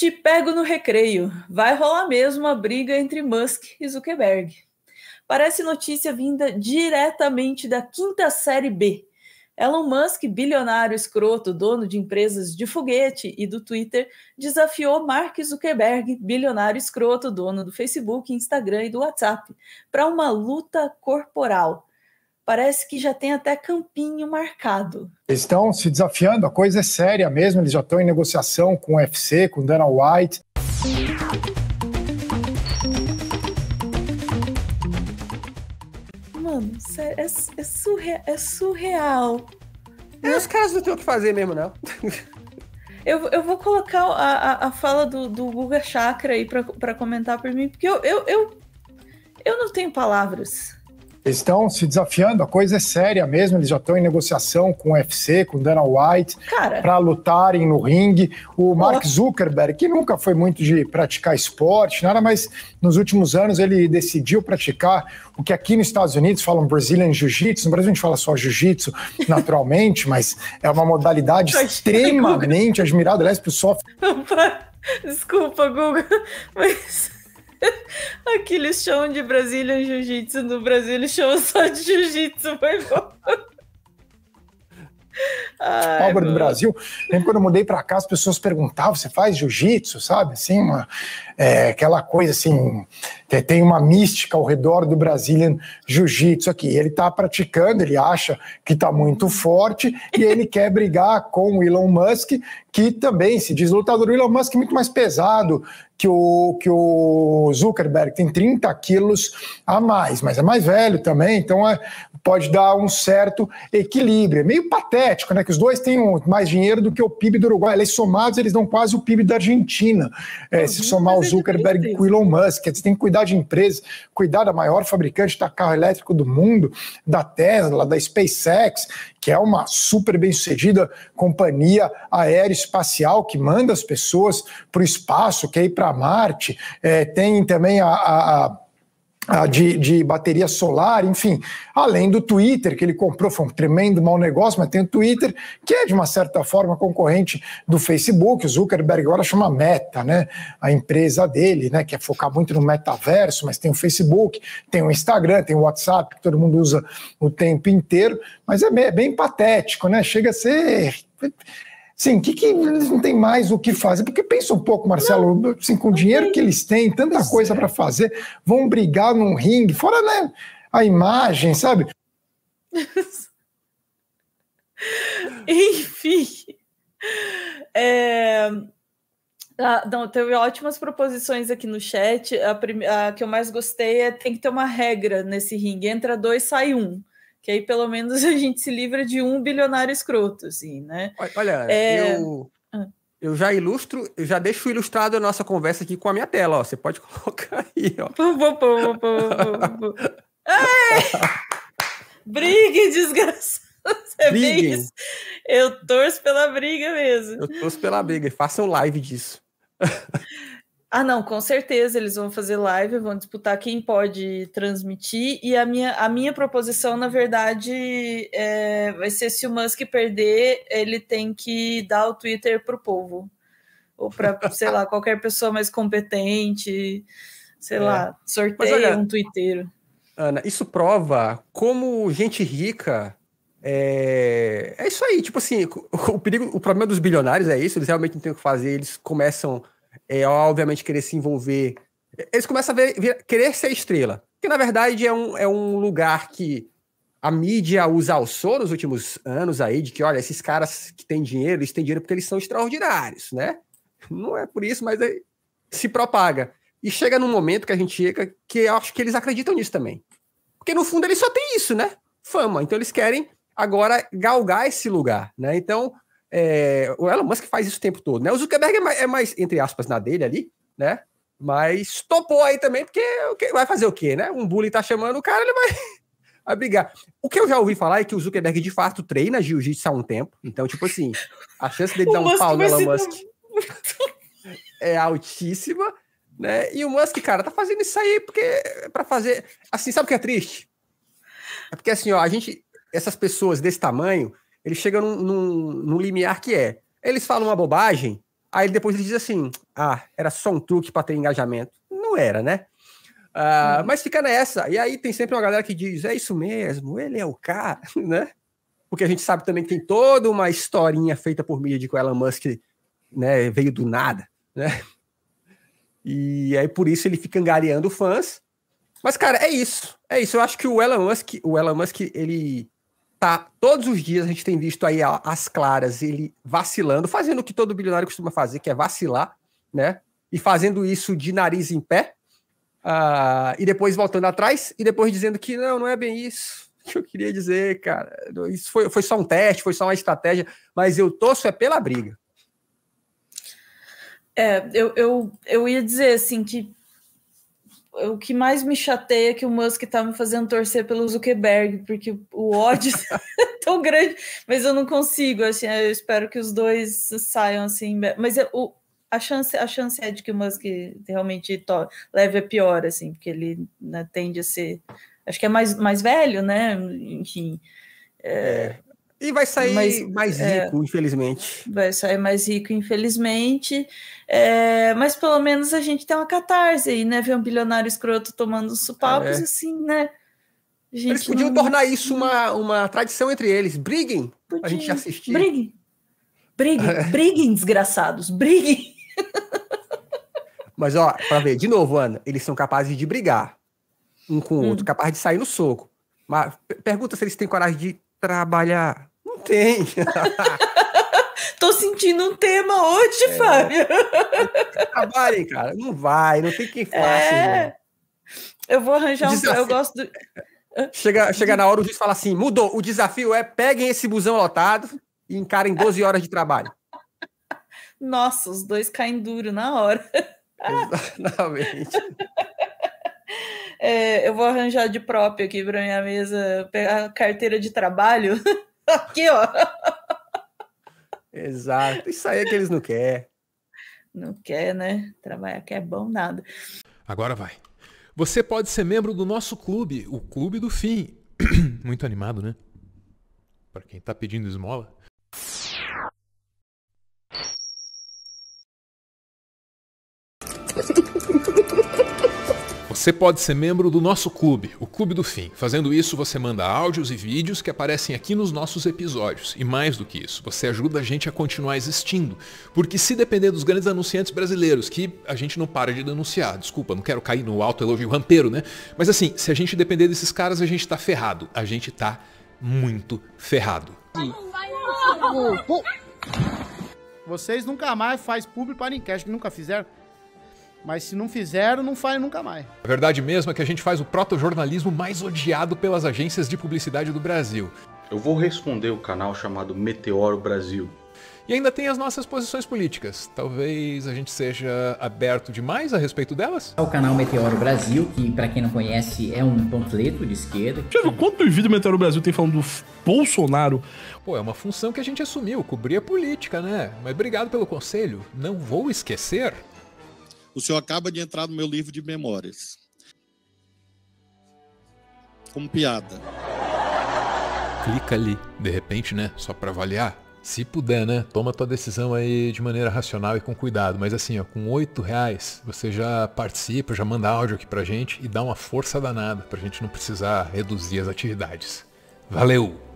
Te pego no recreio. Vai rolar mesmo a briga entre Musk e Zuckerberg. Parece notícia vinda diretamente da quinta série B. Elon Musk, bilionário escroto, dono de empresas de foguete e do Twitter, desafiou Mark Zuckerberg, bilionário escroto, dono do Facebook, Instagram e do WhatsApp, para uma luta corporal parece que já tem até campinho marcado. Eles estão se desafiando, a coisa é séria mesmo, eles já estão em negociação com o UFC, com Dana White. Mano, sério, é, é, surreal, é surreal. É, os caras não têm o que fazer mesmo, não. Eu, eu vou colocar a, a, a fala do, do Guga Chakra aí para comentar por mim, porque eu, eu, eu, eu não tenho palavras. Eles estão se desafiando, a coisa é séria mesmo. Eles já estão em negociação com o UFC, com Dana White, para lutarem no ringue. O Mark Zuckerberg, que nunca foi muito de praticar esporte, nada, mas nos últimos anos ele decidiu praticar o que aqui nos Estados Unidos falam Brazilian Jiu-Jitsu. No Brasil a gente fala só Jiu-Jitsu, naturalmente, mas é uma modalidade extremamente admirada, aliás, para o software. Desculpa, Google mas. aqueles chão chamam de Brasília Jiu-Jitsu, no Brasil eles chamam só de Jiu-Jitsu, foi bom. Pobre do Brasil. Lembro quando eu mudei para cá, as pessoas perguntavam: você faz jiu-jitsu, sabe? Assim, uma, é, aquela coisa assim, tem uma mística ao redor do Brazilian Jiu-Jitsu aqui. Ele está praticando, ele acha que está muito forte e ele quer brigar com o Elon Musk, que também se diz lutador. O Elon Musk é muito mais pesado que o, que o Zuckerberg, tem 30 quilos a mais, mas é mais velho também, então é, pode dar um certo equilíbrio. É meio patético, né? Que os dois têm mais dinheiro do que o PIB do Uruguai. Eles somados, eles dão quase o PIB da Argentina, é, se uhum, somar o é Zuckerberg com o Elon Musk. Você tem que cuidar cuidar de empresas, cuidar da maior fabricante de carro elétrico do mundo, da Tesla, da SpaceX, que é uma super bem-sucedida companhia aeroespacial que manda as pessoas para o espaço, que é ir para Marte. É, tem também a, a, a ah, de, de, bateria solar, enfim, além do Twitter, que ele comprou, foi um tremendo mau negócio, mas tem o Twitter, que é de uma certa forma concorrente do Facebook, o Zuckerberg agora chama Meta, né? A empresa dele, né? Que é focar muito no metaverso, mas tem o Facebook, tem o Instagram, tem o WhatsApp, que todo mundo usa o tempo inteiro, mas é bem, é bem patético, né? Chega a ser Sim, que, que eles não têm mais o que fazer? Porque pensa um pouco, Marcelo, não, assim, com o dinheiro tem. que eles têm, tanta pois coisa é. para fazer, vão brigar num ringue, fora né, a imagem, sabe? Enfim. É... Ah, não, teve ótimas proposições aqui no chat. A, prim... a que eu mais gostei é tem que ter uma regra nesse ringue. Entra dois, sai um que aí pelo menos a gente se livra de um bilionário escroto, assim, né? Olha, é... eu, ah. eu já ilustro, eu já deixo ilustrado a nossa conversa aqui com a minha tela, ó. Você pode colocar aí, ó. Brigue, desgraçado! É bem isso. Eu torço pela briga mesmo. Eu torço pela briga. Façam live disso. Ah, não, com certeza eles vão fazer live, vão disputar quem pode transmitir. E a minha, a minha proposição, na verdade, é, vai ser se o Musk perder, ele tem que dar o Twitter pro povo. Ou para, sei lá, qualquer pessoa mais competente, sei é. lá, sorteia olha, um Twitter. Ana, isso prova como gente rica é, é isso aí, tipo assim, o, perigo, o problema dos bilionários é isso, eles realmente não têm o que fazer, eles começam é, obviamente querer se envolver. Eles começam a ver, ver, querer ser estrela. Que na verdade é um, é um lugar que a mídia usa alçou nos últimos anos aí, de que, olha, esses caras que têm dinheiro, eles têm dinheiro porque eles são extraordinários, né? Não é por isso, mas é, se propaga. E chega num momento que a gente chega que eu acho que eles acreditam nisso também. Porque no fundo eles só têm isso, né? Fama. Então eles querem agora galgar esse lugar, né? Então é, o Elon Musk faz isso o tempo todo, né? O Zuckerberg é mais, é mais, entre aspas, na dele ali, né? Mas topou aí também, porque vai fazer o quê, né? Um bully tá chamando o cara, ele vai, vai brigar. O que eu já ouvi falar é que o Zuckerberg, de fato, treina jiu-jitsu há um tempo. Então, tipo assim, a chance dele dar um pau no Elon Musk é altíssima, né? E o Musk, cara, tá fazendo isso aí porque... para fazer... Assim, sabe o que é triste? É porque, assim, ó, a gente... Essas pessoas desse tamanho ele chega num, num, num limiar que é. Eles falam uma bobagem, aí depois ele diz assim: ah, era só um truque para ter engajamento. Não era, né? Uh, hum. Mas fica nessa. E aí tem sempre uma galera que diz: é isso mesmo, ele é o cara, né? Porque a gente sabe também que tem toda uma historinha feita por mídia de que o Elon Musk né, veio do nada, né? E aí por isso ele fica angariando fãs. Mas, cara, é isso. É isso. Eu acho que o Elon Musk, o Elon Musk, ele tá todos os dias a gente tem visto aí as claras ele vacilando, fazendo o que todo bilionário costuma fazer, que é vacilar, né? E fazendo isso de nariz em pé, uh, e depois voltando atrás e depois dizendo que não, não é bem isso que eu queria dizer, cara. Isso foi, foi só um teste, foi só uma estratégia, mas eu torço é pela briga. É, eu, eu, eu ia dizer assim que o que mais me chateia é que o Musk tá me fazendo torcer pelo Zuckerberg, porque o ódio é tão grande, mas eu não consigo, assim, eu espero que os dois saiam assim, mas eu, o, a chance, a chance é de que o Musk realmente to, leve a pior, assim, porque ele né, tende a ser, acho que é mais, mais velho, né, enfim, é, é. E vai sair mas, mais é, rico, é, infelizmente. Vai sair mais rico, infelizmente. É, mas pelo menos a gente tem uma catarse aí, né? Ver um bilionário escroto tomando uns supapos, é. assim, né? Gente eles podiam não... tornar isso uma, uma tradição entre eles. Briguem! Podia. A gente assistir. Briguem! Briguem, é. briguem, desgraçados, briguem! mas, ó, pra ver, de novo, Ana, eles são capazes de brigar um com o hum. outro, capazes de sair no soco. Mas pergunta se eles têm coragem de trabalhar tem. Tô sentindo um tema hoje, é. Fábio. Acabarem, cara. Não vai, não tem quem faça. É. Eu vou arranjar um. Eu gosto do. Chega, chega na hora, o juiz fala assim: mudou. O desafio é peguem esse busão lotado e encarem 12 horas de trabalho. Nossa, os dois caem duro na hora. Exatamente. É, eu vou arranjar de próprio aqui para minha mesa, pegar a carteira de trabalho Aqui, ó. Exato. Isso aí é que eles não querem. Não quer, né? Trabalhar que é bom nada. Agora vai. Você pode ser membro do nosso clube, o Clube do Fim. Muito animado, né? Para quem tá pedindo esmola. Você pode ser membro do nosso clube, o Clube do Fim. Fazendo isso, você manda áudios e vídeos que aparecem aqui nos nossos episódios. E mais do que isso, você ajuda a gente a continuar existindo. Porque se depender dos grandes anunciantes brasileiros, que a gente não para de denunciar, desculpa, não quero cair no alto elogio rampeiro, né? Mas assim, se a gente depender desses caras, a gente tá ferrado. A gente tá muito ferrado. Vocês nunca mais faz público para enquete, nunca fizeram. Mas se não fizeram, não faz nunca mais. A verdade mesmo é que a gente faz o protojornalismo mais odiado pelas agências de publicidade do Brasil. Eu vou responder o canal chamado Meteoro Brasil. E ainda tem as nossas posições políticas. Talvez a gente seja aberto demais a respeito delas? É o canal Meteoro Brasil, que para quem não conhece é um panfleto de esquerda. Já viu quantos vídeos Meteoro Brasil tem falando do Bolsonaro? Pô, é uma função que a gente assumiu, cobrir a política, né? Mas obrigado pelo conselho. Não vou esquecer. O senhor acaba de entrar no meu livro de memórias. Como piada. Clica ali, de repente, né? Só para avaliar. Se puder, né? Toma tua decisão aí de maneira racional e com cuidado. Mas assim, ó, com oito reais você já participa, já manda áudio aqui pra gente e dá uma força danada pra gente não precisar reduzir as atividades. Valeu!